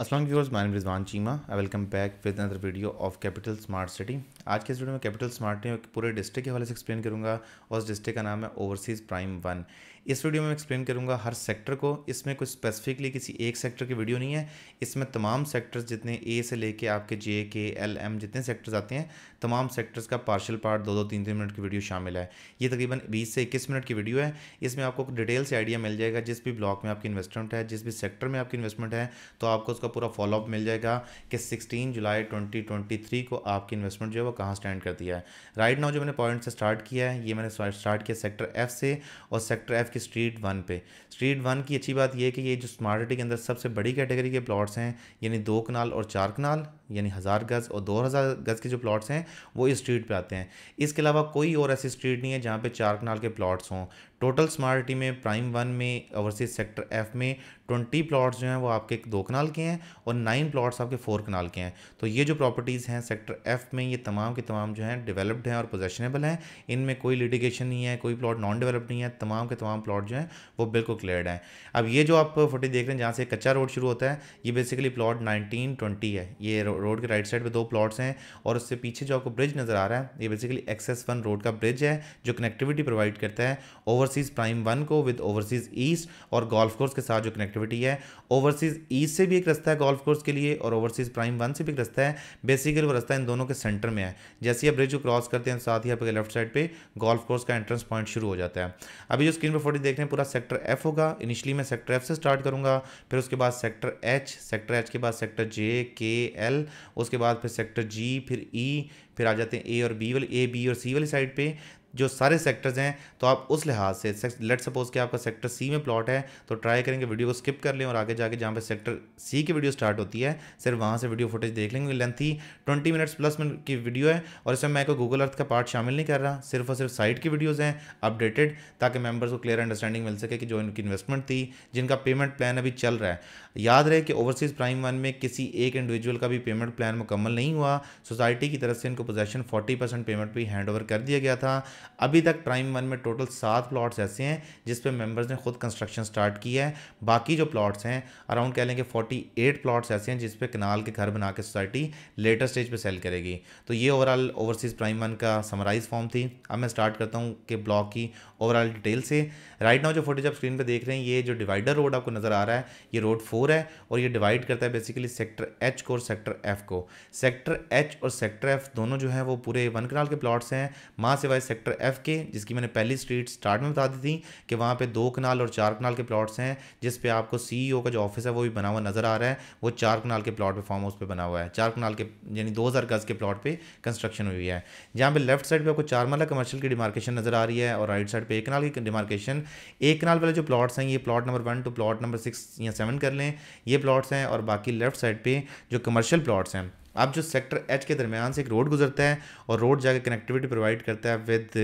Aslam viewers माइन Rizwan Cheema I welcome back with other video of capital smart city आज के इस वीडियो में कैपिटल स्मार्ट ने पूरे डिस्ट्रिक्ट के हवाले से एक्सप्लेन करूँगा और उस डिस्ट्रिक्ट का नाम है ओवरसीज़ प्राइम वन इस वीडियो में एक्सप्लेन करूँगा हर सेक्टर को इसमें कुछ स्पेसिफिकली किसी एक सेक्टर की वीडियो नहीं है इसमें तमाम सेक्टर्स जितने ए से लेके आपके जे के एल एम जितने सेक्टर्स आते हैं तमाम सेक्टर्स का पार्शल पार्ट दो दो तीन तीन मिनट की वीडियो शामिल है ये तकरीबन बीस से इक्कीस मिनट की वीडियो है इसमें आपको डिटेल से आइडिया मिल जाएगा जिस भी ब्लॉक में आपकी इन्वेस्टमेंट है जिस भी सेक्टर में आपकी इन्वेस्टमेंट है तो आपको उसका पूरा फॉलोअप मिल जाएगा कि सिक्सटीन जुलाई ट्वेंटी को आपकी इन्वेस्टमेंट जो है वो कहाँ स्टैंड करती है राइट नाउ जो मैंने पॉइंट से स्टार्ट किया है ये मैंने स्टार्ट किया सेक्टर एफ से और सेक्टर एफ आपके स्ट्रीट वन पे स्ट्रीट वन की अच्छी बात यह है कि ये जो स्मार्ट सिटी के अंदर सबसे बड़ी कैटेगरी के प्लॉट्स हैं यानी दो कनाल और चार कनाल यानी हज़ार गज़ और दो हज़ार गज़ के जो प्लॉट्स हैं वो इस स्ट्रीट पे आते हैं इसके अलावा कोई और ऐसी स्ट्रीट नहीं है जहाँ पे चार कनाल के प्लॉट्स हों टोटल स्मार्टी में प्राइम वन में ओवरसीज सेक्टर एफ में ट्वेंटी प्लॉट्स जो हैं वो आपके दो कनाल के हैं और नाइन प्लॉट्स आपके फोर कनाल के हैं तो ये जो प्रॉपर्टीज़ हैं सेक्टर एफ में ये तमाम के तमाम जो हैं डेवलप्ड हैं और पोजेशनेबल हैं इनमें कोई लिटिगेशन नहीं है कोई प्लॉट नॉन डेवलप्ड नहीं है तमाम के तमाम प्लॉट जो हैं वो बिल्कुल क्लियर हैं अब ये जो आप फोटी देख रहे हैं जहाँ से कच्चा रोड शुरू होता है ये बेसिकली प्लॉट नाइनटीन ट्वेंटी है ये रोड के राइट साइड पर दो प्लाट्स हैं और उससे पीछे जो आपको ब्रिज नज़र आ रहा है ये बेसिकली एक्सेस वन रोड का ब्रिज है जो कनेक्टिविटी प्रोवाइड करता है ओवर ओवरसीज़ प्राइम वन को विद ओवरसीज़ ईस्ट और गोल्फ कोर्स के साथ जो कनेक्टिविटी है ओवरसीज़ ईस्ट से भी एक रास्ता है गोल्फ कोर्स के लिए और ओवरसीज़ प्राइम वन से भी एक रास्ता है बेसिकली वो रास्ता इन दोनों के सेंटर में है जैसे ही आप ब्रिज को क्रॉस करते हैं साथ ही आपके लेफ्ट साइड पर गोल्फ कोर्स का एंट्रेंस पॉइंट शुरू हो जाता है अभी जो स्क्रीन पर फोटो देख रहे हैं पूरा सेक्टर एफ होगा इनिशियली मैं सेक्टर एफ से स्टार्ट करूँगा फिर उसके बाद सेक्टर एच सेक्टर एच के बाद सेक्टर जे के एल उसके बाद फिर सेक्टर जी फिर ई e, फिर आ जाते हैं ए और बी वाली ए बी और सी वाली साइड पे जो सारे सेक्टर्स हैं तो आप उस लिहाज से लेट सपोज कि आपका सेक्टर सी में प्लॉट है तो ट्राई करेंगे वीडियो को स्किप कर लें और आगे जाके जहाँ पे सेक्टर सी की वीडियो स्टार्ट होती है सिर्फ वहाँ से वीडियो फुटेज देख लेंगे lengthy twenty minutes plus minute की वीडियो है और इसमें मैं कोई गूगल अर्थ का पार्ट शामिल नहीं कर रहा सिर्फ और सिर्फ साइट की वीडियोज़ हैं अपडेटेड ताकि मेम्बर्स को क्लियर अंडरस्टैंडिंग मिल सके कि जो इनकी इन्वेस्टमेंट थी जिनका पेमेंट प्लान अभी चल रहा है याद रहे कि ओवरसीज़ प्राइम वन में किसी एक इंडिविजुअल का भी पेमेंट प्लान मुकम्मल नहीं हुआ सोसाइटी की तरफ से इनको पोजेशन परसेंट पेमेंट भी हैंड ओवर कर दिया गया था अभी तक प्राइम वन में टोटल सात प्लॉट्स ऐसे हैं जिस पे मेंबर्स ने खुद कंस्ट्रक्शन स्टार्ट की है बाकी जो प्लॉट्स हैं अराउंड कह लेंगे फोर्टी एट प्लॉट्स ऐसे हैं जिस पे कनाल के घर बना के सोसाइटी लेटर स्टेज पे सेल करेगी तो ये ओवरऑल ओवरसीज़ प्राइम वन का समराइज फॉर्म थी अब मैं स्टार्ट करता हूँ कि ब्लॉक की ओवरऑल डिटेल से राइट नाउ जो फोटेज आप स्क्रीन पर देख रहे हैं ये जो डिवाइडर रोड आपको नज़र आ रहा है ये रोड फोर है और ये डिवाइड करता है बेसिकली सेक्टर एच को और सेक्टर एफ को सेक्टर एच और सेक्टर एफ दोनों जो है वो पूरे वन कनाल के प्लाट्स हैं माँ सिवाय सेक्टर एफ के जिसकी मैंने पहली स्ट्रीट स्टार्ट में बता दी थी कि वहाँ पे दो कनाल और चार कनाल के प्लॉट्स हैं जिस पे आपको सीईओ e का जो ऑफिस है वो भी बना हुआ नज़र आ रहा है वो चार कनाल के प्लॉट पे फार्म हाउस पे बना हुआ है चार कनाल के यानी दो हज़ार गज़ के प्लॉट पे कंस्ट्रक्शन हुई है जहाँ पे लेफ्ट साइड पे आपको चार माला कमर्शियल की डिमार्केशन नज़र आ रही है और राइट साइड पर एक कनाल की डिमार्केशन एक कनाल वाले जो प्लॉट्स हैं ये plot number one two plot number six या सेवन कर लें ये प्लॉट्स हैं और बाकी लेफ्ट साइड पर जो कमर्शियल प्लॉट्स हैं अब जो सेक्टर एच के दरमियान से एक रोड गुजरता है और रोड जाकर कनेक्टिविटी प्रोवाइड करता है विद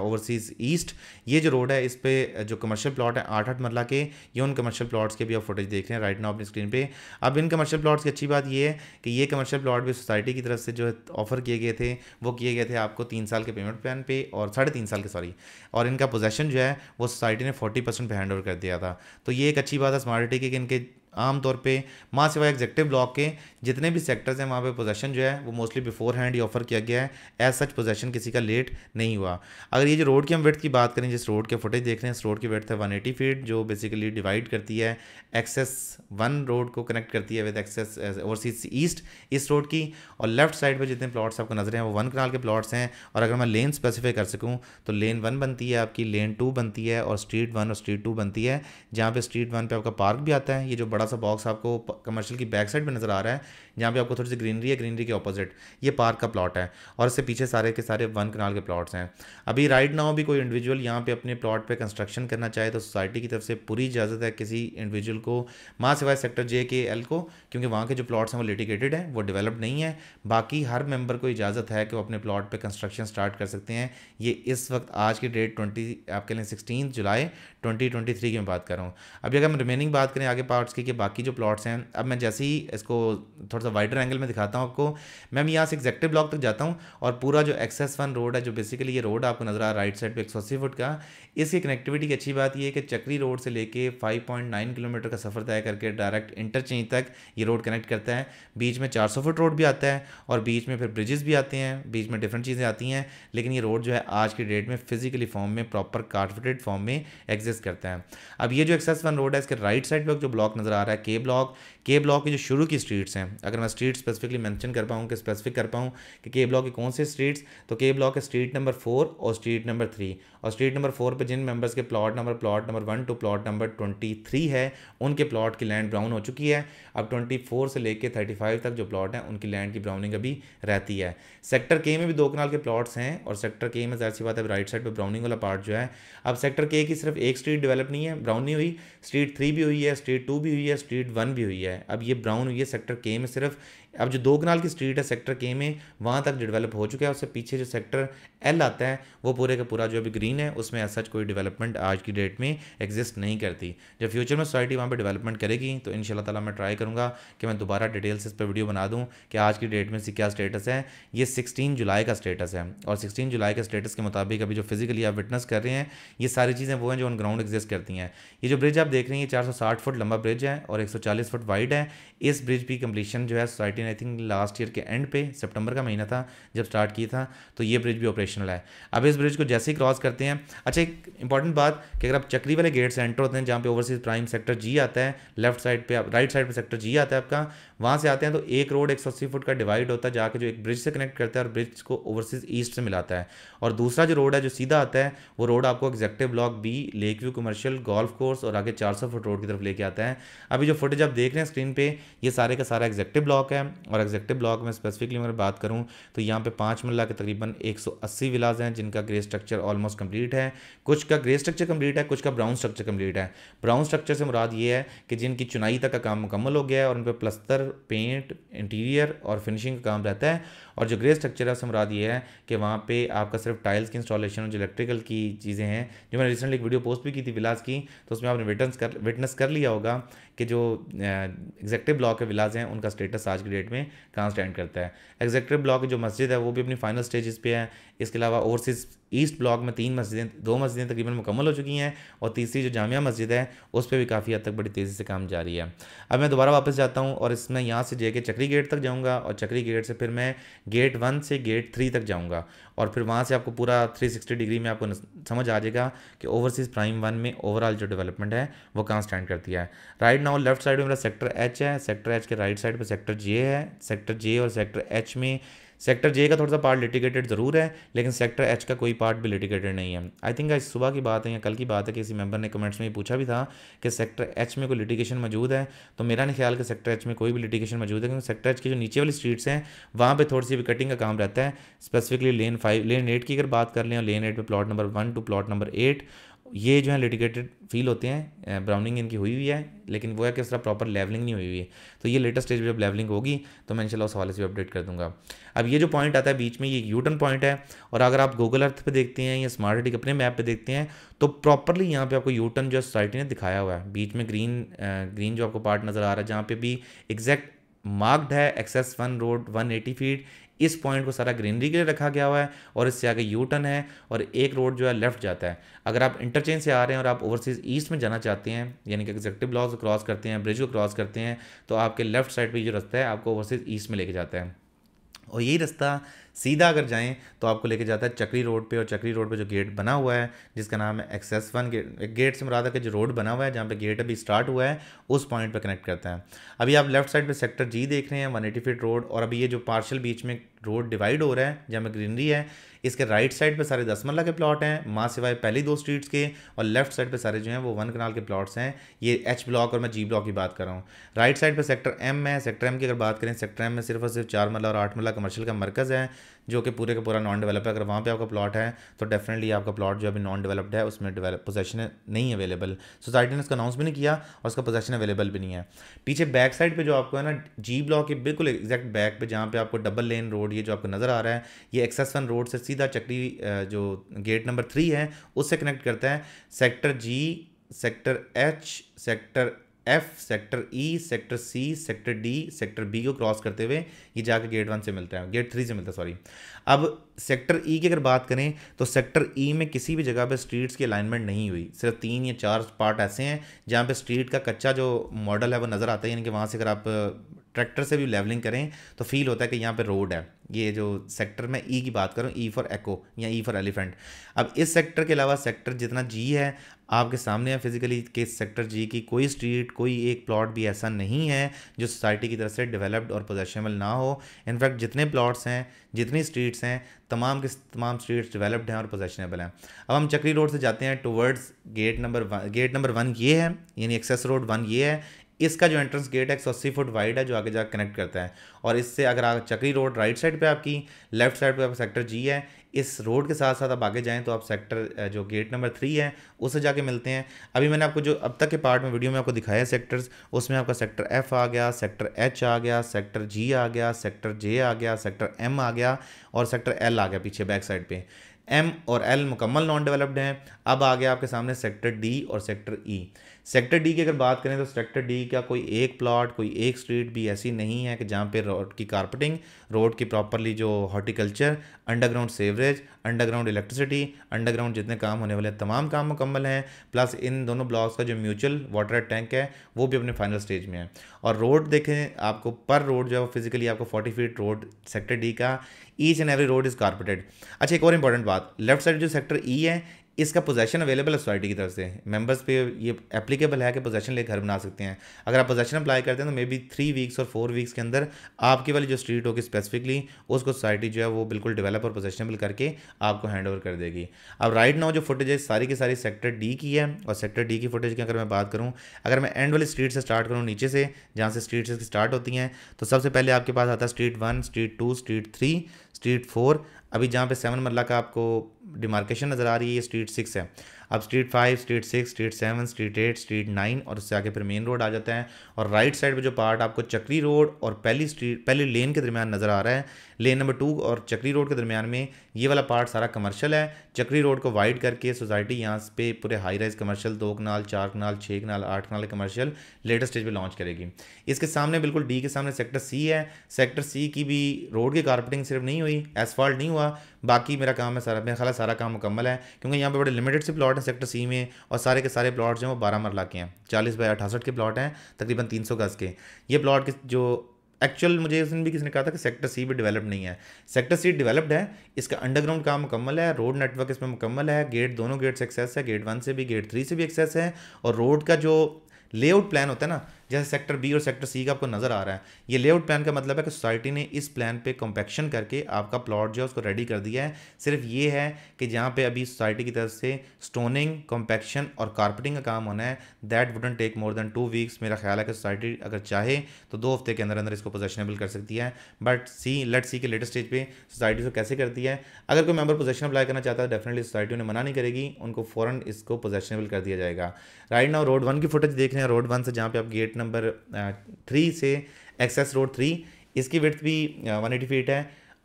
ओवरसीज़ ईस्ट ये जो रोड है इस पर uh, जो कमर्शियल प्लाट है आठ आठ मरला के ये उन कमर्शियल प्लाट्स के भी आप फुटेज देख रहे हैं राइट नाउ अपनी स्क्रीन पे अब इन कमर्शियल प्लाट्स की अच्छी बात ये है कि ये कमर्शियल प्लाट भी सोसाइटी की तरफ से जो ऑफर किए गए थे वो किए गए थे आपको तीन साल के पेमेंट प्लान पे और साढ़े तीन साल के सॉरी और इनका पोजेशन जो है वो सोसाइटी ने फोर्टी परसेंट पे हैंड ओवर कर दिया था तो ये एक अच्छी बात है स्मार्ट सिटी की कि इनके आमतौर पर माँ सिवा एग्जेक्टिव ब्लॉक के जितने भी सेक्टर्स हैं वहाँ पर पोजेशन जो है वो मोस्टली बिफोर हैंड ही ऑफर किया गया है एज सच पोजेशन किसी का लेट नहीं हुआ अगर ये जो रोड की हम वेट की बात करें जिस रोड के फुटेज देख रहे हैं इस रोड की वेट है वन एटी फीट जो बेसिकली डिवाइड करती है एक्सेस वन रोड को कनेक्ट करती है विद एक्सेस ओवरसीज ईस्ट इस रोड की और लेफ्ट साइड पर जितने प्लाट्स आपको नजर हैं वो वन कनाल के प्लाट्स हैं और अगर मैं लेन स्पेसिफाई कर सकूँ तो लेन वन बनती है आपकी लेन टू बनती है और स्ट्रीट वन और स्ट्रीट टू बनती है जहाँ पर स्ट्रीट वन पर आपका पार्क भी आता है ये जो बड़ा बड़ा सा बॉक्स आपको कमर्शियल की बैक साइड पर नज़र आ रहा है जहाँ पे आपको थोड़ी सी ग्रीनरी है ग्रीनरी के ऑपोजिट ये पार्क का प्लॉट है और इससे पीछे सारे के सारे वन कनाल के प्लॉट्स हैं अभी राइट नाउ भी कोई इंडिविजुअल यहाँ पे अपने प्लॉट पे कंस्ट्रक्शन करना चाहे तो सोसाइटी की तरफ से पूरी इजाज़त है किसी इंडिविजुअल को माँ सिवाय सेक्टर जे के एल को क्योंकि वहाँ के जो प्लॉट्स हैं वो लिटिकेटेड हैं वो डेवलप्ड नहीं है बाकी हर मेम्बर को इजाज़त है कि वो अपने प्लॉट पर कंस्ट्रक्शन स्टार्ट कर सकते हैं ये इस वक्त आज की डेट ट्वेंटी आपके लिए sixteen July twenty twenty three की मैं बात कर रहा हूँ अभी अगर हम रिमेनिंग बात करें आगे पार्ट्स की कि बाकी जो प्लॉट्स हैं अब मैं जैसे ही इसको थोड़ा थोड़ा सा वाइडर एंगल में दिखाता हूँ आपको मैम यहाँ से एक्जेक्टिव ब्लॉक तक जाता हूँ और पूरा जो एक्सेस वन रोड है जो बेसिकली ये रोड आपको नजर आ रहा है राइट साइड पर एक फुट का इसकी कनेक्टिविटी की अच्छी बात यह है कि चक्री रोड से लेके 5.9 किलोमीटर का सफर तय करके डायरेक्ट इंटरचेंज तक ये रोड कनेक्ट करता है बीच में 400 फुट रोड भी आता है और बीच में फिर ब्रिजेस भी आते हैं बीच में डिफरेंट चीज़ें आती हैं लेकिन ये रोड जो है आज की डेट में फिजिकली फॉर्म में प्रॉपर कार्पेटेड फॉर्म में एग्जिस्ट करता है अब ये जो एक्सेस वन रोड है इसके राइट साइड पर जो ब्लॉक नज़र आ रहा है के ब्लॉक के ब्लॉक की जो शुरू की स्ट्रीट्स हैं अगर मैं स्ट्रीट स्पेसिफिकली मैंशन कर पाऊँ कि स्पेसिफिक कर पाऊँ कि के ब्लॉक की कौन सी स्ट्रीट्स तो के ब्लॉक है स्ट्रीट नंबर फोर और स्ट्रीट नंबर थ्री और स्ट्रीट नंबर फोर पर जिन मेंबर्स के plot number plot number one two plot number twenty three है उनके प्लॉट की लैंड ब्राउन हो चुकी है अब ट्वेंटी फोर से लेकर थर्टी फाइव तक जो प्लॉट हैं उनकी लैंड की ब्राउनिंग अभी रहती है सेक्टर के में भी दो कनाल के प्लॉट्स हैं और सेक्टर के में जैसी सी बात है राइट साइड पर ब्राउनिंग वाला पार्ट जो है अब सेक्टर के की सिर्फ एक स्ट्रीट डेवलप नहीं है ब्राउन नहीं हुई स्ट्रीट थ्री भी हुई है स्ट्रीट टू भी हुई है स्ट्रीट वन भी हुई है है अब ये ब्राउन ये सेक्टर के में सिर्फ अब जो दो कनाल की स्ट्रीट है सेक्टर के में वहाँ तक डेवलप हो चुका है उससे पीछे जो सेक्टर एल आता है वो पूरे का पूरा जो अभी ग्रीन है उसमें ऐसा कोई डेवलपमेंट आज की डेट में एग्जिस्ट नहीं करती जब फ्यूचर में सोसाइटी वहाँ पर डेवलपमेंट करेगी तो इन ताला मैं ट्राई करूँगा कि मैं दोबारा डिटेल से इस पर वीडियो बना दूँ कि आज की डेट में इसकी क्या स्टेटस है ये सिक्सटीन जुलाई का स्टेटस है और सिक्सटीन जुलाई के स्टेटस के मुताबिक अभी जो फिजिकली आप विटनेस कर रहे हैं ये सारी चीज़ें वो हैं जो ऑन ग्राउंड एग्जिस्ट करती हैं ये जो ब्रिज आप देख रहे हैं ये चार फुट लंबा ब्रिज है और एक फुट वाइड है इस ब्रिज की कंप्लीशन जो है सोसाइटी लेकिन आई थिंक लास्ट ईयर के एंड पे सितंबर का महीना था जब स्टार्ट किया था तो ये ब्रिज भी ऑपरेशनल है अब इस ब्रिज को जैसे ही क्रॉस करते हैं अच्छा एक इंपॉर्टेंट बात कि अगर आप चक्री वाले गेट से एंटर होते हैं जहाँ पे ओवरसीज प्राइम सेक्टर जी आता है लेफ्ट साइड पर राइट साइड पर सेक्टर जी आता है आपका वहाँ से आते हैं तो एक रोड एक सौ अस्सी फुट का डिवाइड होता है जाके जो एक ब्रिज से कनेक्ट करता है और ब्रिज को ओवरसीज ईस्ट से मिलाता है और दूसरा जो रोड है जो सीधा आता है वो रोड आपको executive block B lake view commercial golf course और आगे चार सौ फुट रोड की तरफ लेके आता है अभी जो फुटेज आप देख रहे हैं स्क्रीन पे ये सारे का सारा एग्जेक्टिव ब्लॉक है और एग्जेक्टिव ब्लॉक में स्पेसिफिकली अगर बात करूँ तो यहाँ पर पाँच मल्ला के तकरीबन 180 विलाज हैं जिनका ग्रे स्ट्रक्चर ऑलमोस्ट कंप्लीट है कुछ का ग्रे स्ट्रक्चर कंप्लीट है कुछ का ब्राउन स्ट्रक्चर कंप्लीट है ब्राउन स्ट्रक्चर से मुराद ये है कि जिनकी चुनाई तक का काम मुकम्मल हो गया है और उन पर प्लस्तर पेंट इंटीरियर और फिनिशिंग का काम रहता है और जो ग्रे स्ट्रक्चर है उससे मुराद ये है कि वहाँ पर आपका सिर्फ टाइल्स की इंस्टॉलेशन और जो इलेक्ट्रिकल की चीज़ें हैं जो मैंने रिसेंटली एक वीडियो पोस्ट भी की थी विलास की तो उसमें आपने विटनेस कर विटनेस कर लिया होगा कि जो एग्जेक्टिव ब्लॉक के विलास हैं उनका स्टेटस आज के डेट में कहाँ स्टैंड करता है एग्जेक्टिव ब्लॉक की जो मस्जिद है वो भी अपनी फाइनल स्टेज पे है इसके अलावा ओवरसीज ईस्ट ब्लॉक में तीन मस्जिदें दो मस्जिदें तकरीबन मुकम्मल हो चुकी हैं और तीसरी जो जामिया मस्जिद है उस पर भी काफ़ी हद तक बड़ी तेज़ी से काम जारी है अब मैं दोबारा वापस जाता हूँ और इसमें यहाँ से जाके चक्री गेट तक जाऊँगा और चक्री गेट से फिर मैं गेट वन से गेट थ्री तक जाऊँगा और फिर वहाँ से आपको पूरा थ्री सिक्सटी डिग्री में आपको समझ आ जाएगा कि ओवरसीज़ प्राइम वन में ओवरऑल जो डेवलपमेंट है वो कहाँ स्टैंड करती है राइट नाउ लेफ्ट साइड में मेरा सेक्टर एच है सेक्टर एच के राइट साइड पर सेक्टर जे है सेक्टर जे और सेक्टर एच में सेक्टर जे का थोड़ा सा पार्ट लिटिगेटेड ज़रूर है लेकिन सेक्टर एच का कोई पार्ट भी लिटिगेटेड नहीं है आई थिंक आज सुबह की बात है या कल की बात है किसी मेंबर ने कमेंट्स में पूछा भी था कि सेक्टर एच में कोई लिटिगेशन मौजूद है तो मेरा नहीं ख्याल कि सेक्टर एच में कोई भी लिटिगेशन मौजूद है क्योंकि सेक्टर एच की जो नीचे वाली स्ट्रीट्स हैं वहाँ पर थोड़ी सी भी कटिंग का काम रहता है specifically lane five lane eight की अगर बात कर लें लेन एट में plot number one two plot number eight ये जो है लिटिगेटेड फील होते हैं ब्राउनिंग इनकी हुई हुई है लेकिन वो है कि तरह प्रॉपर लेवलिंग नहीं हुई हुई है तो ये लेटेस्ट स्टेज में जब लेवलिंग होगी तो मैं इनशाला उस हवाले से भी अपडेट कर दूंगा अब ये जो पॉइंट आता है बीच में ये यूटर्न पॉइंट है और अगर आप गूगल अर्थ पे देखते हैं या स्मार्ट सिटी अपने मैप पे देखते हैं तो प्रॉपरली यहाँ पे आपको यूटर्न जो सोसाइटी ने दिखाया हुआ है बीच में ग्रीन ग्रीन जो आपको पार्ट नज़र आ रहा है जहाँ पे भी एग्जैक्ट मार्क्ड है access one road eighty feet इस पॉइंट को सारा ग्रीनरी के लिए रखा गया हुआ है और इससे आगे यू टर्न है और एक रोड जो है लेफ्ट जाता है अगर आप इंटरचेंज से आ रहे हैं और आप ओवरसीज ईस्ट में जाना चाहते हैं यानी कि एग्जेक्टिव ब्लॉक को क्रॉस करते हैं ब्रिज को क्रॉस करते हैं तो आपके लेफ्ट साइड पर जो रास्ता है आपको ओवरसीज ईस्ट में लेके जाता है और यही रास्ता सीधा अगर जाएँ तो आपको लेके जाता है चक्री रोड पे और चक्री रोड पे जो गेट बना हुआ है जिसका नाम है एक्सेस वन गेट गेट से मुरादा के जो रोड बना हुआ है जहाँ पे गेट अभी स्टार्ट हुआ है उस पॉइंट पे कनेक्ट करता है अभी आप लेफ्ट साइड पे सेक्टर जी देख रहे हैं वन एटी फिट रोड और अभी ये जो पार्शल बीच में रोड डिवाइड हो रहा है जहाँ पे ग्रीनरी है इसके राइट साइड पर सारे दस मल्ला के प्लाट हैं माँ सिवाय पहली दो स्ट्रीट्स के और लेफ्ट साइड पर सारे जो हैं वो वन कनाल के प्लाट्स हैं ये एच ब्लॉक और मैं जी ब्लॉक की बात कर रहा हूँ राइट साइड पर सेक्टर एम है सेक्टर एम की अगर बात करें सेक्टर एम में सिर्फ और सिर्फ चार मल्ला और आठ मल्ला कमर्शियल का मरकज़ है जो कि पूरे का पूरा नॉन डेवलप है अगर वहाँ पे आपका प्लॉट है तो डेफिनेटली आपका प्लॉट जो अभी नॉन डेवलप्ड है उसमें डेवलप पोजेशन नहीं अवेलेबल सोसाइटी ने उसका अनाउंस भी नहीं किया और उसका पोजेशन अवेलेबल भी नहीं है पीछे बैक साइड पर जो आपको है ना जी ब्लॉक के बिल्कुल एग्जैक्ट बैक पर जहाँ पर आपको डबल लेन रोड ये जो आपको नज़र आ रहा है ये एक्सेस वन रोड से सीधा चक्री जो गेट नंबर थ्री है उससे कनेक्ट करता है sector G sector H sector F sector E sector C sector D sector B को क्रॉस करते हुए ये जाकर गेट वन से मिलता है गेट थ्री से मिलता है सॉरी अब सेक्टर ई e की अगर बात करें तो सेक्टर ई e में किसी भी जगह पे स्ट्रीट्स की अलाइनमेंट नहीं हुई सिर्फ तीन या चार पार्ट ऐसे हैं जहाँ पे स्ट्रीट का कच्चा जो मॉडल है वो नज़र आता है यानी कि वहाँ से अगर आप ट्रैक्टर से भी लेवलिंग करें तो फील होता है कि यहाँ पे रोड है ये जो सेक्टर में ई e की बात करूँ ई फॉर एको या ई फॉर एलिफेंट अब इस सेक्टर के अलावा सेक्टर जितना जी है आपके सामने है फिजिकली के सेक्टर जी की कोई स्ट्रीट कोई एक प्लॉट भी ऐसा नहीं है जो सोसाइटी की तरफ से डेवलप्ड और पोजेशनबल ना हो इनफैक्ट जितने प्लॉट्स हैं जितनी स्ट्रीट्स हैं तमाम के तमाम स्ट्रीट्स डेवलप्ड हैं और पोजेशनेबल हैं अब हम चक्री रोड से जाते हैं towards gate number gate number one ये है यानी एक्सेस रोड वन ये है इसका जो एंट्रेंस गेट है एक सौ अस्सी फुट वाइड है जो आगे जाकर कनेक्ट करता है और इससे अगर आप चक्री रोड राइट साइड पे आपकी लेफ्ट साइड पे आप सेक्टर जी है इस रोड के साथ साथ आप आगे जाएँ तो आप सेक्टर जो गेट नंबर थ्री है उसे जाके मिलते हैं अभी मैंने आपको जो अब तक के पार्ट में वीडियो में आपको दिखाया सेक्टर्स उसमें आपका सेक्टर एफ आ गया सेक्टर एच आ गया सेक्टर जी आ गया सेक्टर जे आ गया सेक्टर एम आ गया और सेक्टर एल आ गया पीछे बैक साइड पर एम और एल मुकम्मल नॉन डेवलप्ड हैं अब आ गया आपके सामने सेक्टर डी और sector E e. Sector D की अगर बात करें तो सेक्टर डी का कोई एक प्लाट कोई एक स्ट्रीट भी ऐसी नहीं है कि जहाँ पे रोड की कारपेटिंग रोड की प्रॉपरली जो horticulture underground sewerage underground electricity underground जितने काम होने वाले तमाम काम मुकम्मल हैं प्लस इन दोनों ब्लॉक्स का जो म्यूचुअल वाटर टैंक है वो भी अपने फाइनल स्टेज में है और रोड देखें आपको पर रोड जो है फिजिकली आपको forty feet road sector D का each and every road is carpeted अच्छा एक और इंपॉर्टेंट बात लेफ्ट साइड जो सेक्टर ई e है इसका पोजेशन अवेलेबल है सोसाइटी की तरफ से मेंबर्स पे ये एप्लीकेबल है कि पोजेशन ले घर बना सकते हैं अगर आप पोजेशन अप्लाई करते हैं तो मे बी थ्री वीक्स और फोर वीक्स के अंदर आपकी वाली जो स्ट्रीट होगी स्पेसिफिकली उसको सोसाइटी जो है वो बिल्कुल डेवलप और पोजेशनेबल करके आपको हैंड ओवर कर देगी अब राइट नाउ जो फुटेज है सारी की सारी सेक्टर डी की है और सेक्टर डी की फुटेज की अगर मैं बात करूँ अगर मैं एंड वाली स्ट्रीट से स्टार्ट करूँ नीचे से जहाँ से स्ट्रीट से स्टार्ट होती हैं तो सबसे पहले आपके पास आता है street one street two street three street four अभी जहाँ पे सेवन मरला का आपको डिमार्केशन नज़र आ रही है ये स्ट्रीट सिक्स है अब street five street six street seven street eight street nine और उससे आगे फिर मेन रोड आ जाता है और राइट साइड पे जो पार्ट आपको चक्री रोड और पहली स्ट्रीट पहली लेन के दरमियान नज़र आ रहा है लेन नंबर टू और चक्री रोड के दरमियान में ये वाला पार्ट सारा कमर्शल है चक्री रोड को वाइड करके सोसाइटी यहाँ पे पूरे हाई राइज कमर्शल दो कनाल चार कनाल छः कनाल आठ कनाल कमर्शल लेटेस्ट स्टेज पर लॉन्च करेगी इसके सामने बिल्कुल डी के सामने सेक्टर सी है सेक्टर सी की भी रोड की कारपेटिंग सिर्फ नहीं हुई एसफॉल्ट नहीं हुआ बाकी मेरा काम है सारा मेरा ख्याल सारा काम मुकम्मल है क्योंकि यहाँ पे बड़े लिमिटेड से प्लॉट हैं सेक्टर सी में और सारे के सारे प्लॉट जो हैं वो बारह मरला के हैं चालीस बाई अठासठ के प्लॉट हैं तकरीबन तीन सौ गज़ के ये प्लॉट जो एक्चुअल मुझे इस दिन भी किसी ने कहा था कि सेक्टर सी भी डेवलप्ड नहीं है सेक्टर सी डेवलप्ड है इसका अंडरग्राउंड काम मुकम्मल है रोड नेटवर्क इसमें मुकम्मल है गेट दोनों गेट से एक्सेस है गेट वन से भी गेट थ्री से भी एक्सेस है और रोड का जो लेआउट प्लान होता है ना जैसे सेक्टर बी और सेक्टर सी का आपको नज़र आ रहा है ये लेआउट प्लान का मतलब है कि सोसाइटी ने इस प्लान पे कॉम्पैक्शन करके आपका प्लॉट जो है उसको रेडी कर दिया है सिर्फ ये है कि जहाँ पे अभी सोसाइटी की तरफ से स्टोनिंग कॉम्पैक्शन और कारपेटिंग का काम होना है that wouldn't take more than two weeks मेरा ख्याल है कि सोसाइटी अगर चाहे तो दो हफ्ते के अंदर अंदर इसको पोजेशनेबल कर सकती है बट सी लेट सी के लेटेस्ट स्टेज पर सोसाइटी को कैसे करती है अगर कोई मेम्बर पोजेशन अप्लाई करना चाहता है डेफिनेटली सोसाइटी उन्हें मना नहीं करेगी उनको फ़ौरन इसको पोजेशनेबल कर दिया जाएगा राइट नाउ रोड वन की फुटेज देख रहे हैं रोड वन से जहाँ पे आप गेट नंबर थ्री से एक्सेस रोड थ्री इसकी विर्थ भी वन एटी फीट है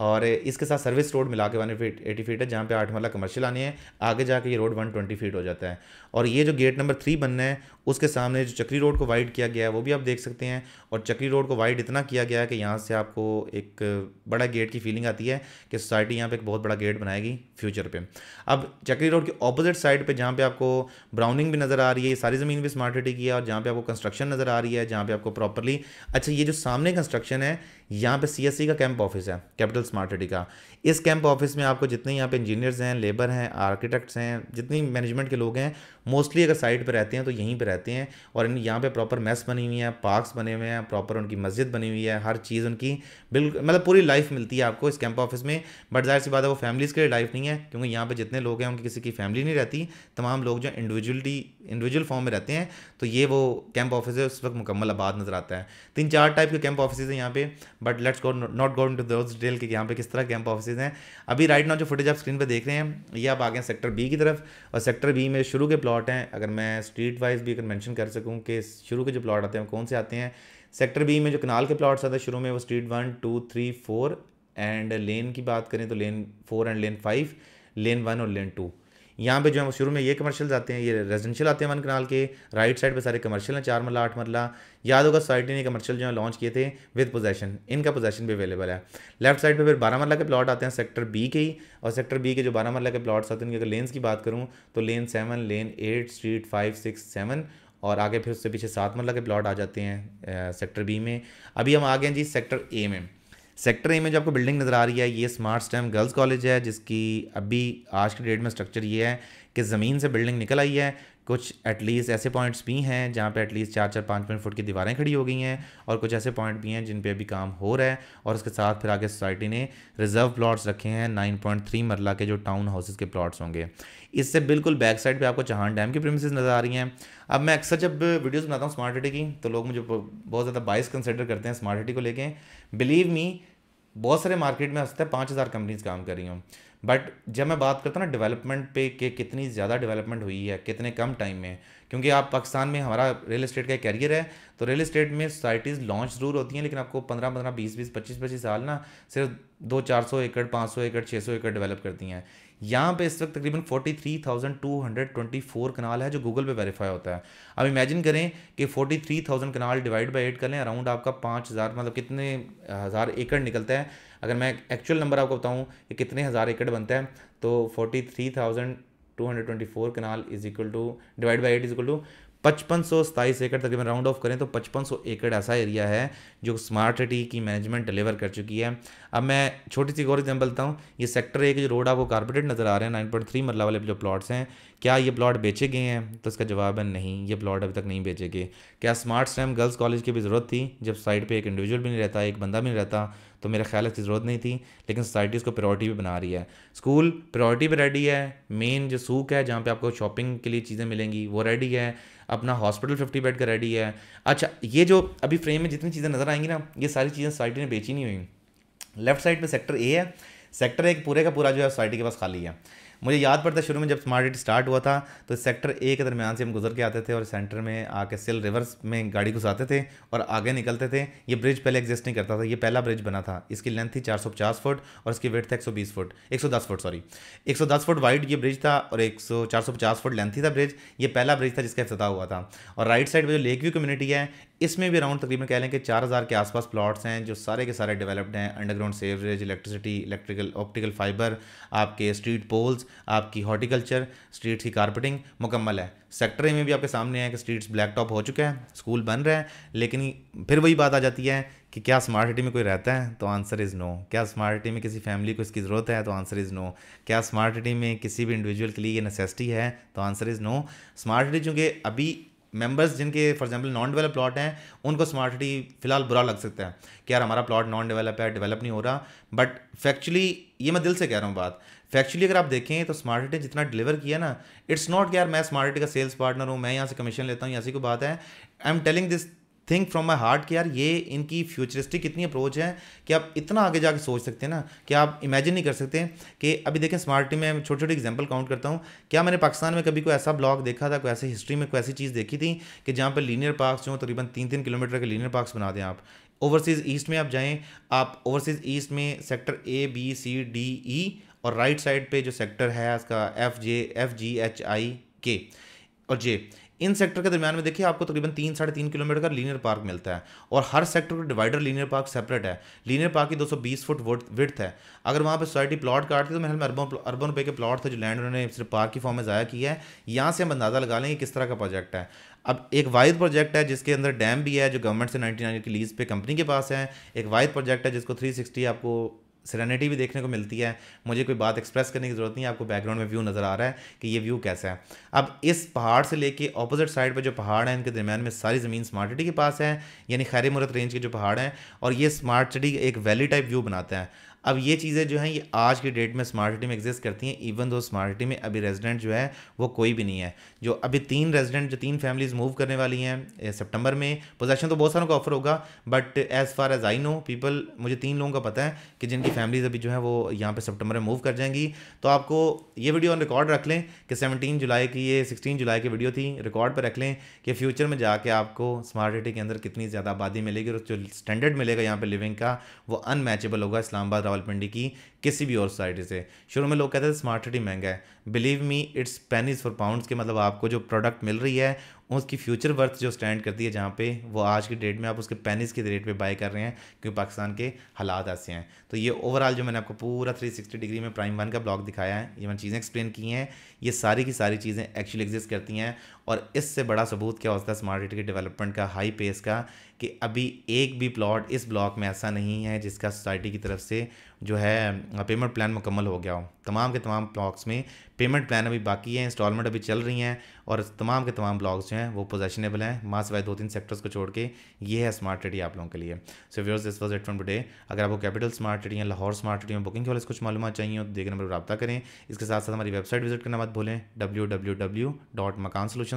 और इसके साथ सर्विस रोड मिला के वन एटी फीट है जहाँ पे आठ मल्ला कमर्शियल आनी है आगे जाके ये रोड वन ट्वेंटी फीट हो जाता है और ये जो गेट नंबर थ्री बनना है उसके सामने जो चक्री रोड को वाइड किया गया है वो भी आप देख सकते हैं और चक्री रोड को वाइड इतना किया गया है कि यहाँ से आपको एक बड़ा गेट की फीलिंग आती है कि सोसाइटी यहाँ पे एक बहुत बड़ा गेट बनाएगी फ्यूचर पे अब चक्री रोड के ऑपोजिट साइड पे जहाँ पे आपको ब्राउनिंग भी नज़र आ रही है सारी ज़मीन भी स्मार्ट सिटी की है और जहाँ पर आपको कंस्ट्रक्शन नज़र आ रही है जहाँ पर आपको प्रॉपरली अच्छा ये जो सामने कंस्ट्रक्शन है यहाँ पर सी का कैंप ऑफिस है कैपिटल स्मार्ट सिटी का इस कैंप ऑफिस में आपको जितने यहाँ पे इंजीनियर्स हैं लेबर हैं आर्किटेक्ट्स हैं जितनी मैनेजमेंट के लोग हैं मोस्टली अगर साइट पर रहते हैं तो यहीं पर रहते हैं और इन यहाँ पर प्रॉपर मेस बनी हुई है पार्क्स बने हुए हैं प्रॉपर उनकी मस्जिद बनी हुई है हर चीज़ उनकी बिल्कुल मतलब पूरी लाइफ मिलती है आपको इस कैंप ऑफिस में बट जाहिर सी बात है वो फैमिलीज़ के लिए लाइफ नहीं है क्योंकि यहाँ पर जितने लोग हैं उनकी किसी की फैमिली नहीं रहती तमाम लोग जो इंडिविजुअली इंडिविजुअल फॉर्म में रहते हैं तो ये वो कैंप ऑफिस है उस वक्त मुकम्मल आबाद नज़र आता है तीन चार टाइप के कैंप ऑफिस हैं यहाँ पे but let's go not go into those detail कि यहाँ पे किस तरह कैंप ऑफिस चांसेस हैं अभी राइट नाउ जो फुटेज आप स्क्रीन पर देख रहे हैं ये आप आ गए सेक्टर बी की तरफ और सेक्टर बी में शुरू के प्लॉट हैं अगर मैं स्ट्रीट वाइज भी अगर मैंशन कर सकूँ कि शुरू के जो प्लॉट आते हैं कौन से आते हैं सेक्टर बी में जो कनाल के प्लॉट्स आते हैं शुरू में वो street one two three four and lane की बात करें तो lane four and lane five lane one और लेन टू यहाँ पे जो है वो शुरू में ये कमर्शियल आते हैं ये रेजिडेंशियल आते हैं वन कनाल के राइट साइड पे सारे कमर्शियल हैं चार मरला आठ मरला याद होगा सोसाइटी ने कमर्शियल जो है लॉन्च किए थे विद पोजेशन इनका पोजेशन भी अवेलेबल है लेफ्ट साइड पर फिर बारह मरला के प्लाट आते हैं सेक्टर बी के ही और सेक्टर बी के जो बारह मरला के प्लाट्स आते हैं उनकी अगर लेन्स की बात करूँ तो lane seven lane eight street five six seven और आगे फिर उससे पीछे सात मरला के प्लाट आ जाते हैं सेक्टर बी में अभी हम आ गए हैं जी सेक्टर ए में सेक्टर ए में जो आपको बिल्डिंग नज़र आ रही है ये स्मार्ट स्टैम गर्ल्स कॉलेज है जिसकी अभी आज के डेट में स्ट्रक्चर ये है कि ज़मीन से बिल्डिंग निकल आई है कुछ एटलीस्ट ऐसे पॉइंट्स भी हैं जहाँ पे एटलीस्ट चार चार पाँच पाँच फुट की दीवारें खड़ी हो गई हैं और कुछ ऐसे पॉइंट भी हैं जिन पे अभी काम हो रहा है और उसके साथ फिर आगे सोसाइटी ने रिजर्व प्लाट्स रखे हैं नाइन पॉइंट थ्री मरला के जो टाउन हाउसेज के प्लाट्स होंगे इससे बिल्कुल बैक साइड पर आपको चहान डैम की प्रेमिस नज़र आ रही हैं अब मैं अक्सर जब वीडियोज़ बनाता हूँ स्मार्ट सिटी की तो लोग मुझे बहुत ज़्यादा बाइस कंसिडर करते हैं स्मार्ट सिटी को लेकर बिलीव मी बहुत सारे मार्केट में हंसते हैं पाँच हज़ार कंपनीज काम कर रही हूँ बट जब मैं बात करता हूँ ना डेवलपमेंट पे कि कितनी ज़्यादा डेवलपमेंट हुई है कितने कम टाइम में क्योंकि आप पाकिस्तान में हमारा रियल इस्टेट का कैरियर है तो रियल इस्टेट में सोसाइटीज़ लॉन्च ज़रूर होती हैं लेकिन आपको पंद्रह पंद्रह बीस बीस पच्चीस पच्चीस साल ना सिर्फ दो चार सौ एकड़ पाँच सौ एकड़ छः सौ एकड़ डेवलप करती हैं यहाँ पे इस वक्त तकरीबन three thousand two hundred twenty four kanal है जो गूगल पे वेरीफाई होता है अब इमेजिन करें कि forty three thousand kanal divide by eight करें अराउंड आपका पाँच हज़ार मतलब कितने हज़ार एकड़ निकलता है अगर मैं एक्चुअल नंबर आपको बताऊँ कि कितने हज़ार एकड़ बनता है तो forty three thousand 224 canal is equal to divided by 8 is equal to पचपन सौ सताईस एकड़ तकरीबन राउंड ऑफ करें तो पचपन सौ एकड़ ऐसा एरिया है जो स्मार्ट सिटी की मैनेजमेंट डिलीवर कर चुकी है अब मैं छोटी सी और एग्जाम्पल बताऊँ ये सेक्टर एक जो रोड आपको कारपोरेट नज़र आ रहे हैं नाइन पॉइंट थ्री मरला वाले जो प्लाट्स हैं क्या ये प्लाट बेचे गए हैं तो इसका जवाब है नहीं ये प्लाट अभी तक नहीं बेचे गए क्या स्मार्ट स्टैम गर्ल्स कॉलेज की भी ज़रूरत थी जब साइड पर एक इंडिविजुअल भी नहीं रहता एक बंदा भी नहीं रहता तो मेरा ख्याल इसकी ज़रूरत नहीं थी लेकिन सोसाइटी उसको प्रायोरिटी भी बना रही है स्कूल प्रायोरिटी भी रेडी है मेन जो सूख है जहाँ पर आपको शॉपिंग के लिए चीज़ें मिलेंगी वो रेडी है अपना हॉस्पिटल फिफ्टी बेड का रेडी है अच्छा ये जो अभी फ्रेम में जितनी चीज़ें नज़र आएंगी ना ये सारी चीज़ें सोसाइटी ने बेची नहीं हुई लेफ्ट साइड पर सेक्टर ए है सेक्टर एक पूरे का पूरा जो है सोसाइटी के पास खाली है मुझे याद पड़ता है शुरू में जब स्मार्ट स्टार्ट हुआ था तो सेक्टर ए के दरमियान से हम गुजर के आते थे और सेंटर में आके सिल रिवर्स में गाड़ी घुसाते थे और आगे निकलते थे ये ब्रिज पहले एग्जिस्ट नहीं करता था ये पहला ब्रिज बना था इसकी लेंथ थी चार फुट और इसकी वेट था एक फुट एक फुट सॉरी एक फुट वाइड ये ब्रिज था और एक सौ फुट लेंथी था ब्रिज ये पहला ब्रिज था जिसका अफ्ताह हुआ था और राइट साइड पर जो लेक व्यू कम्युनिटी है इसमें भी अराउंड तकरीबन कह लें कि चार हज़ार के आसपास प्लॉट्स हैं जो सारे के सारे डेवलप्ड हैं underground sewerage electricity electrical optical fibre आपके स्ट्रीट पोल्स आपकी हॉर्टिकल्चर स्ट्रीट्स की कारपेटिंग मुकम्मल है सेक्टर में भी आपके सामने हैं कि स्ट्रीट्स ब्लैक टॉप हो चुके हैं स्कूल बन रहे हैं लेकिन फिर वही बात आ जाती है कि क्या स्मार्ट सिटी में कोई रहता है तो आंसर इज़ नो क्या स्मार्ट सिटी में किसी फैमिली को इसकी ज़रूरत है तो आंसर इज़ नो क्या स्मार्ट सिटी में किसी भी इंडिविजुअल के लिए ये नेसेसिटी है तो answer is no smart city चूँकि अभी मेंबर्स जिनके for example non develop plot हैं उनको स्मार्ट सिटी फिलहाल बुरा लग सकता है कि यार हमारा प्लॉट नॉन डेवलप है डेवलप नहीं हो रहा बट फैक्चुअली ये मैं दिल से कह रहा हूँ बात फैक्चुअली अगर आप देखें तो स्मार्ट सिटी जितना डिलीवर किया ना इट्स नॉट यार मैं स्मार्ट सिटी का सेल्स पार्टनर हूँ मैं यहाँ से कमीशन लेता हूँ ऐसी कोई बात है I am telling this think from my heart कि यार ये इनकी फ्यूचरिस्टिक इतनी अप्रोच है कि आप इतना आगे जाके सोच सकते हैं ना कि आप इमेजिन नहीं कर सकते कि अभी देखें स्मार्ट टी में छोटे छोटे एग्जाम्पल काउंट करता हूँ क्या मैंने पाकिस्तान में कभी कोई ऐसा ब्लॉग देखा था कोई ऐसी हिस्ट्री में कोई ऐसी चीज़ देखी थी कि जहाँ पर लीनियर पार्क जो तकरीबन तीन तीन किलोमीटर के लीनियर पार्क बना दें आप ओवरसीज़ ईस्ट में आप जाएँ आप ओवरसीज़ ईस्ट में sector A B C D E और राइट साइड पर जो सेक्टर है इसका F J F G H I K और जे इन सेक्टर के दरमियान में देखिए आपको तकरीबन तीन साढ़े तीन किलोमीटर का लीनियर पार्क मिलता है और हर सेक्टर का डिवाइडर लीनियर पार्क सेपरेट है लीनियर पार्क की 220 फुट विथ है अगर वहाँ पर सोसाइटी प्लॉट काटती है तो मेरे में अर्बन अर्बन रुपए के प्लॉट थे जो लैंड उन्होंने सिर्फ पार्क की फॉर्म में ज़ाया किया है यहाँ से हम अंदाज़ा लगा लेंगे किस तरह का प्रोजेक्ट है अब एक वायद प्रोजेक्ट है जिसके अंदर डैम भी है जो गवर्नमेंट से नाइन की लीज पे कंपनी के पास है एक वायद प्रोजेक्ट है जिसको सिक्सटी आपको सरेनिटी भी देखने को मिलती है मुझे कोई बात एक्सप्रेस करने की ज़रूरत नहीं है आपको बैकग्राउंड में व्यू नज़र आ रहा है कि ये व्यू कैसा है अब इस पहाड़ से लेके ऑपोजिट साइड पर जो पहाड़ हैं इनके दरमियान में सारी ज़मीन स्मार्ट सिटी के पास है यानी खैर मुरत रेंज के जो पहाड़ हैं और ये स्मार्ट सिटी एक वैली टाइप व्यू बनाते हैं अब ये चीज़ें जो हैं ये आज की डेट में स्मार्ट सिटी में एग्जिस्ट करती हैं इवन दो स्मार्ट सिटी में अभी रेजिडेंट जो है वो कोई भी नहीं है जो अभी तीन रेजिडेंट जो तीन फैमिलीज़ मूव करने वाली हैं सितंबर में पोजेशन तो बहुत सारों का ऑफर होगा but as far as I know people मुझे तीन लोगों का पता है कि जिनकी फैमिलीज़ अभी जो है वो यहाँ पर सितंबर में मूव कर जाएंगी तो आपको ये वीडियो ऑन रिकॉर्ड रख लें कि सेवनटीन जुलाई की ये सिक्सटीन जुलाई की वीडियो थी रिकॉर्ड पर रख लें कि फ्यूचर में जाके आपको स्मार्ट सिटी के अंदर कितनी ज़्यादा आबादी मिलेगी और जो स्टैंडर्ड मिलेगा यहाँ पर लिविंग का वो अनमैचेबल होगा इस्लामाबाद रावलपिंडी की किसी भी और सोसाइटी से शुरू में लोग कहते थे स्मार्ट सिटी महंगा है believe me it's pennies for pounds के मतलब आपको जो प्रोडक्ट मिल रही है उसकी फ्यूचर वर्थ जो स्टैंड करती है जहाँ पे वो आज की डेट में आप उसके पेनिस के रेट पे बाय कर रहे हैं क्योंकि पाकिस्तान के हालात ऐसे हैं तो ये ओवरऑल जो मैंने आपको पूरा 360 डिग्री में प्राइम वन का ब्लॉग दिखाया है ये मैंने चीज़ें एक्सप्लेन की हैं ये सारी की सारी चीज़ें एक्चुअली एग्जिस्ट करती हैं और इससे बड़ा सबूत क्या होता है स्मार्ट सिटी के डेवलपमेंट का हाई पेस का कि अभी एक भी प्लॉट इस ब्लॉक में ऐसा नहीं है जिसका सोसाइटी की तरफ से जो है पेमेंट प्लान मुकम्मल हो गया हो तमाम के तमाम ब्लॉक्स में पेमेंट प्लान अभी बाकी है इंस्टॉलमेंट अभी चल रही हैं और तमाम के तमाम ब्लॉक्स जो हैं वो पोजेशनेबल हैं माँ सिवाय दो तीन सेक्टर्स को छोड़ के ये है स्मार्ट सिटी आप लोगों के लिए so viewers this was it from today अगर आपको कैपिटल स्मार्ट सिटी या लाहौर स्मार्ट सिटी में बुकिंग के वाले कुछ मालूम चाहिए तो देखने पर रब्ता करें इसके साथ साथ हमारी वेबसाइट विजिट करना मत भूलें डब्ल्यू डब्ल्यू डब्ल्यू डॉट मकान सोलूशन